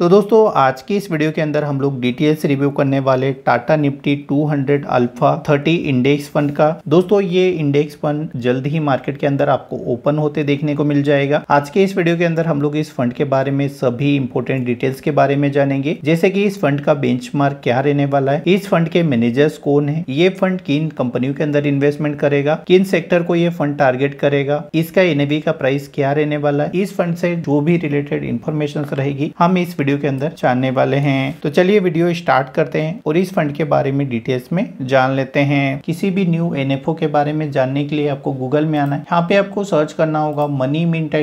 तो दोस्तों आज की इस वीडियो के अंदर हम लोग डिटेल्स रिव्यू करने वाले Tata Nifty 200 alpha 30 index fund का दोस्तों ये इंडेक्स फंड जल्द ही मार्केट के अंदर आपको ओपन होते देखने को मिल जाएगा आज के इस वीडियो के अंदर हम लोग इस फंड के बारे में सभी इंपोर्टेंट डिटेल्स के बारे में जानेंगे जैसे की इस फंड का बेंच क्या रहने वाला है इस फंड के मैनेजर्स कौन है ये फंड किन कंपनियों के अंदर इन्वेस्टमेंट करेगा किन सेक्टर को ये फंड टारगेट करेगा इसका एनएवी का प्राइस क्या रहने वाला है इस फंड से जो भी रिलेटेड इन्फॉर्मेशन रहेगी हम इस वीडियो वीडियो के अंदर जानने वाले हैं तो चलिए वीडियो स्टार्ट करते हैं और इस फंड के बारे में डिटेल्स में जान लेते हैं किसी भी न्यू एन के बारे में जानने के लिए आपको गूगल में आना है यहाँ पे आपको सर्च करना होगा मनी मिंट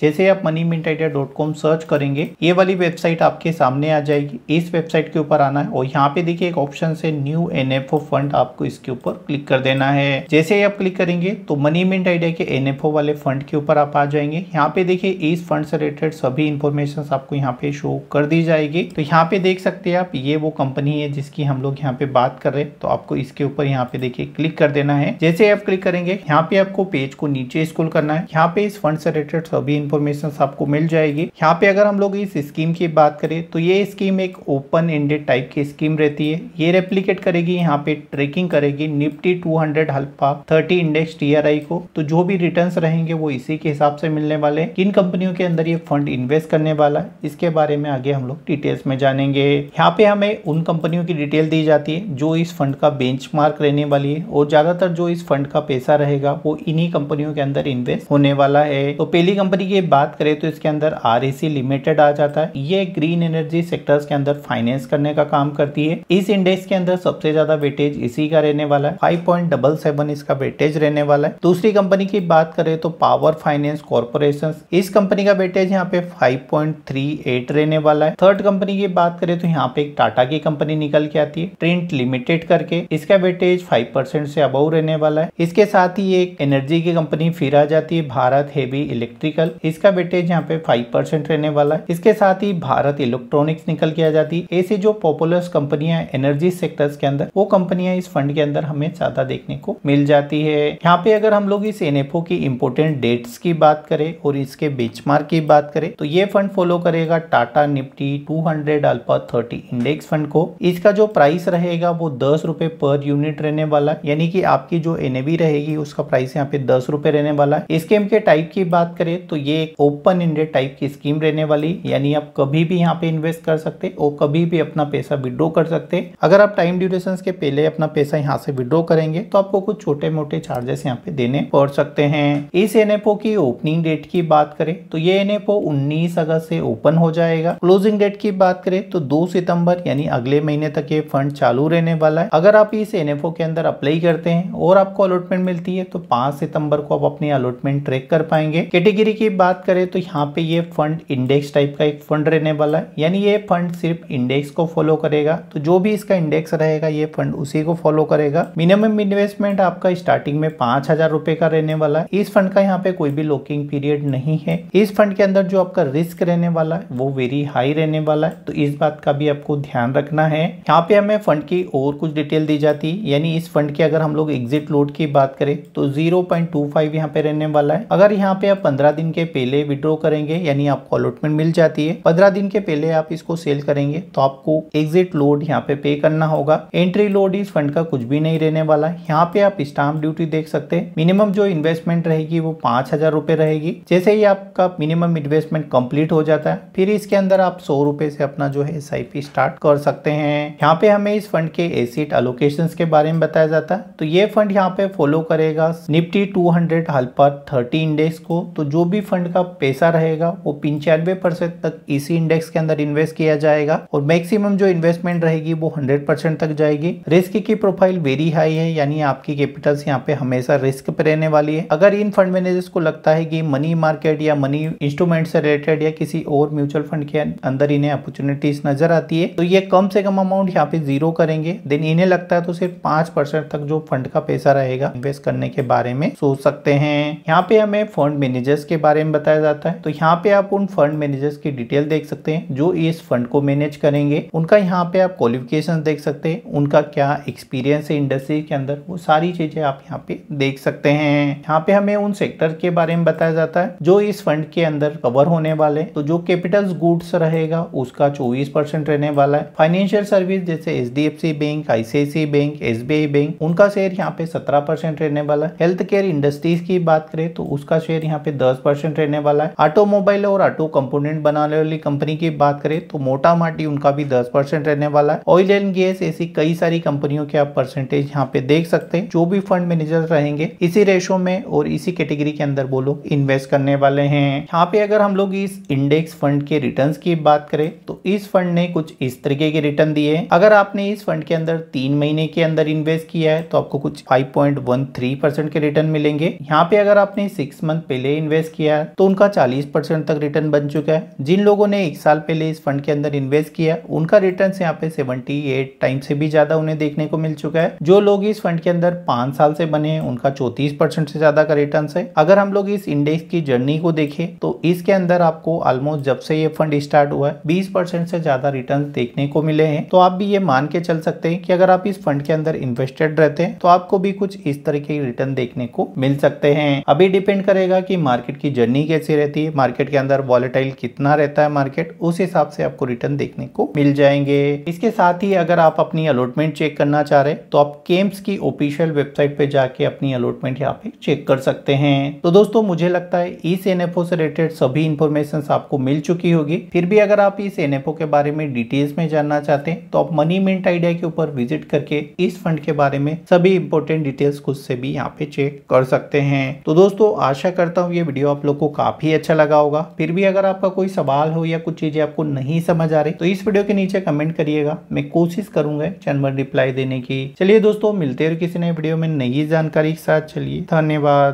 जैसे आप मनी कॉम सर्च करेंगे ये वाली वेबसाइट आपके सामने आ जाएगी इस वेबसाइट के ऊपर आना है और यहाँ पे देखिए एक ऑप्शन से न्यू एन फंड आपको इसके ऊपर क्लिक कर देना है जैसे ही आप क्लिक करेंगे तो मनी मिंट आइडिया के एन वाले फंड के ऊपर आप आ जाएंगे यहाँ पे देखिए इस फंड से रिलेटेड सभी इन्फॉर्मेशन आपको यहाँ पे शो कर दी जाएगी तो यहाँ पे देख सकते हैं आप ये वो कंपनी है जिसकी हम लोग यहाँ पे बात कर रहे हैं तो आपको इसके ऊपर यहाँ पे देखिए क्लिक कर देना है जैसे आप क्लिक करेंगे यहाँ पे आपको पेज को नीचे स्कूल करना है यहाँ पे इस फंड से रिलेटेड सभी इन्फॉर्मेशन आपको मिल जाएगी यहाँ पे अगर हम लोग इस स्कीम की बात करें तो ये स्कीम एक ओपन एंडेड टाइप की स्कीम रहती है ये रेप्लीकेट करेगी यहाँ पे ट्रेकिंग करेगी Nifty two hundred alpha thirty index टी को तो जो भी रिटर्न रहेंगे वो इसी के हिसाब से मिलने वाले किन कंपनियों के अंदर ये फंड इन्वेस्ट करने वाला है इसके बारे में आगे हम लोग डिटेल्स में जानेंगे यहाँ पे हमें उन कंपनियों की डिटेल दी जाती है जो इस फंड का बेंच रहने वाली है और ज़्यादातर जो इस फंड का पैसा रहेगा वो इन्हीं कंपनियों के अंदर इन्वेस्ट होने वाला है तो पहली कंपनी की बात करें तो इसके अंदर आर लिमिटेड आ जाता है ये ग्रीन एनर्जी सेक्टर्स के अंदर फाइनेंस करने का काम करती है इस इंडेक्स के अंदर सबसे ज्यादा वेटेज इसी का रहने वाला है फाइव पॉइंट डबल सेवन इसका वेटेज रहने वाला है दूसरी कंपनी की बात करें तो पावर फाइनेंस कॉर्पोरेशन इस कंपनी का वेटेज यहाँ पे five point three eight flat रहने वाला है थर्ड कंपनी की बात करें तो यहाँ पे एक टाटा की कंपनी निकल के आती है ट्रेंट लिमिटेड करके इसका वेटेज फाइव परसेंट से अबव रहने वाला है इसके साथ ही एक एनर्जी की कंपनी फिर आ जाती है भारत हेवी इलेक्ट्रिकल इसका वेटेज यहाँ पे फाइव परसेंट रहने वाला है इसके साथ ही भारत इलेक्ट्रॉनिक्स निकल के आ जाती है ऐसी जो पॉपुलर कंपनियां एनर्जी सेक्टर्स के अंदर वो कंपनियां इस फंड के अंदर हमें ज्यादा देखने को मिल जाती है यहाँ पे अगर हम लोग इस एनएफओ की इम्पोर्टेंट डेट्स की बात करें और इसके बेंचमार्क की बात करें तो ये फंड फॉलो करेगा Tata Nifty 200 alpha thirty index fund को इसका जो प्राइस रहेगा वो दस रुपए पर यूनिट रहने वाला यानी कि आपकी जो एनएबी रहेगी उसका प्राइस यहाँ पे दस रुपए रहने वाला है स्कीम के टाइप की बात करें तो ये एक ओपन इंडेड टाइप की स्कीम रहने वाली यानी आप कभी भी यहाँ पे इन्वेस्ट कर सकते और कभी भी अपना पैसा विड्रो कर सकते अगर आप टाइम ड्यूरेशन के पहले अपना पैसा यहाँ से विड्रो करेंगे तो आपको कुछ छोटे मोटे चार्जेस यहाँ पे देने पड़ सकते हैं इस एनएफओ की ओपनिंग डेट की बात करें तो ये एनएफओ 19 अगस्त से ओपन हो जाए जाएगा क्लोजिंग डेट की बात करें तो दो सितंबर यानी अगले महीने तक ये फंड चालू रहने वाला है अगर आप इस एन के अंदर अप्लाई करते हैं और आपको अलॉटमेंट मिलती है तो पांच सितंबर को आप अपनी अलॉटमेंट ट्रैक कर पाएंगे कैटेगरी की बात करें तो यहाँ पे ये फंड इंडेक्स टाइप का एक फंड रहने वाला है यानी ये फंड सिर्फ इंडेक्स को फॉलो करेगा तो जो भी इसका इंडेक्स रहेगा ये फंड उसी को फॉलो करेगा मिनिमम इन्वेस्टमेंट आपका स्टार्टिंग में पांच हजार रुपए का रहने वाला है इस फंड का यहाँ पे कोई भी लॉकिंग पीरियड नहीं है इस फंड के अंदर जो आपका रिस्क रहने वाला है वो वेरी हाई रहने वाला है तो इस बात का भी आपको ध्यान रखना है यहाँ पे हमें फंड की और कुछ डिटेल दी जाती है यानी इस फंड की अगर हम लोग एग्जिट लोड की बात करें तो जीरो पॉइंट टू फाइव यहाँ पे रहने वाला है अगर यहाँ पे आप पंद्रह दिन के पहले विड्रॉ करेंगे यानी आपको अलॉटमेंट मिल जाती है पंद्रह दिन के पहले आप इसको सेल करेंगे तो आपको एग्जिट लोड यहाँ पे पे करना होगा एंट्री लोड इस फंड का कुछ भी नहीं रहने वाला है यहाँ पे आप स्टाम्प ड्यूटी देख सकते हैं मिनिमम जो इन्वेस्टमेंट रहेगी वो पांच हजार रहेगी जैसे ही आपका मिनिमम इन्वेस्टमेंट कंप्लीट हो जाता है फिर इस इसके अंदर आप सौ रुपए से अपना जो है एस स्टार्ट कर सकते हैं यहाँ पे हमें इस फंड के एसिड अलोकेशन के बारे में बताया जाता है तो ये फंड यहाँ पे फॉलो करेगा Nifty 200 hundred alpha thirty index को तो जो भी फंड का पैसा रहेगा वो पंचानवे परसेंट तक इसी इंडेक्स के अंदर इन्वेस्ट किया जाएगा और मैक्सिमम जो इन्वेस्टमेंट रहेगी वो हंड्रेड तक जाएगी रिस्क की प्रोफाइल वेरी हाई है यानी आपकी कैपिटल यहाँ पे हमेशा रिस्क पे रहने वाली है अगर इन फंड मैनेजर्स को लगता है कि मनी मार्केट या मनी इंस्ट्रूमेंट से रिलेटेड या किसी और म्यूचुअल फंड के अंदर इन्हें अपॉर्चुनिटीज नजर आती है तो ये कम से कम अमाउंट यहाँ पे जीरो करेंगे देन इन्हें लगता है तो सिर्फ पांच परसेंट तक जो फंड का पैसा रहेगा इन्वेस्ट करने के बारे में सोच सकते हैं यहाँ पे हमें फंड मैनेजर्स के बारे में बताया जाता है तो यहाँ पे आप उन फंड मैनेजर्स की डिटेल देख सकते हैं जो इस फंड को मैनेज करेंगे उनका यहाँ पे आप क्वालिफिकेशन देख सकते हैं उनका क्या एक्सपीरियंस है इंडस्ट्री के अंदर वो सारी चीजें आप यहाँ पे देख सकते हैं यहाँ पे हमें उन सेक्टर के बारे में बताया जाता है जो इस फंड के अंदर कवर होने वाले तो जो कैपिटल्स गुड्स रहेगा उसका 24 परसेंट रहने वाला है फाइनेंशियल सर्विस जैसे H D bank ICICI bank yes bank उनका शेयर यहाँ पे 17 परसेंट रहने वाला है हेल्थ केयर इंडस्ट्रीज की बात करें तो उसका शेयर यहाँ पे 10 परसेंट रहने वाला है ऑटोमोबाइल और ऑटो कंपोनेंट बनाने वाली कंपनी की बात करें तो मोटा माटी उनका भी दस परसेंट रहने वाला है ऑयल एंड गैस ऐसी कई सारी कंपनियों के आप परसेंटेज यहाँ पे देख सकते हैं जो भी फंड मैनेजर रहेंगे इसी रेशो में और इसी कैटेगरी के अंदर वो लोग इन्वेस्ट करने वाले हैं यहाँ पे अगर हम लोग इस इंडेक्स फंड के रिटर्न्स की बात करें तो इस फंड ने कुछ इस तरीके के रिटर्न दिए अगर आपने इस फंड के अंदर तीन महीने के अंदर इन्वेस्ट किया है तो आपको कुछ 5.13 परसेंट के रिटर्न मिलेंगे यहाँ पे अगर आपने सिक्स मंथ पहले इन्वेस्ट किया है तो उनका 40 परसेंट तक रिटर्न बन चुका है जिन लोगों ने एक साल पहले इस फंड के अंदर इन्वेस्ट किया उनका रिटर्न यहाँ पे सेवेंटी टाइम से भी ज्यादा उन्हें देखने को मिल चुका है जो लोग इस फंड के अंदर पांच साल से बने हैं उनका चौतीस परसेंट से ज्यादा का रिटर्न है अगर हम लोग इस इंडेक्स की जर्नी को देखें तो इसके अंदर आपको ऑलमोस्ट जब से ये फंड स्टार्ट हुआ है बीस परसेंट से ज्यादा रिटर्न देखने को मिले हैं तो आप भी ये मान के चल सकते हैं कि अगर आप इस फंड के अंदर इन्वेस्टेड रहते हैं तो आपको भी कुछ इस तरह के रिटर्न देखने को मिल सकते हैं अभी डिपेंड करेगा कि मार्केट की जर्नी कैसी रहती है मार्केट के अंदर वॉलेटाइल कितना रहता है मार्केट उस हिसाब से आपको रिटर्न देखने को मिल जाएंगे इसके साथ ही अगर आप अपनी अलॉटमेंट चेक करना चाह रहे तो आप केम्स की ऑफिशियल वेबसाइट पे जाके अपनी अलॉटमेंट यहाँ पे चेक कर सकते हैं तो दोस्तों मुझे लगता है इस एनएफओ से रिलेटेड सभी इन्फॉर्मेशन आपको मिल चुकी होगी होगी फिर भी अगर आप इस एनएफओ के बारे में डिटेल्स में जानना चाहते हैं तो आप मनी मिंट आइडिया के ऊपर विजिट करके इस फंड के बारे में सभी इंपोर्टेंट डिटेल्स खुद से भी यहाँ पे चेक कर सकते हैं तो दोस्तों आशा करता हूँ ये वीडियो आप लोग को काफी अच्छा लगा होगा फिर भी अगर आपका कोई सवाल हो या कुछ चीजें आपको नहीं समझ आ रही तो इस वीडियो के नीचे कमेंट करिएगा मैं कोशिश करूंगा चैनल पर रिप्लाई देने की चलिए दोस्तों मिलते हैं किसी नए वीडियो में नई जानकारी के साथ चलिए धन्यवाद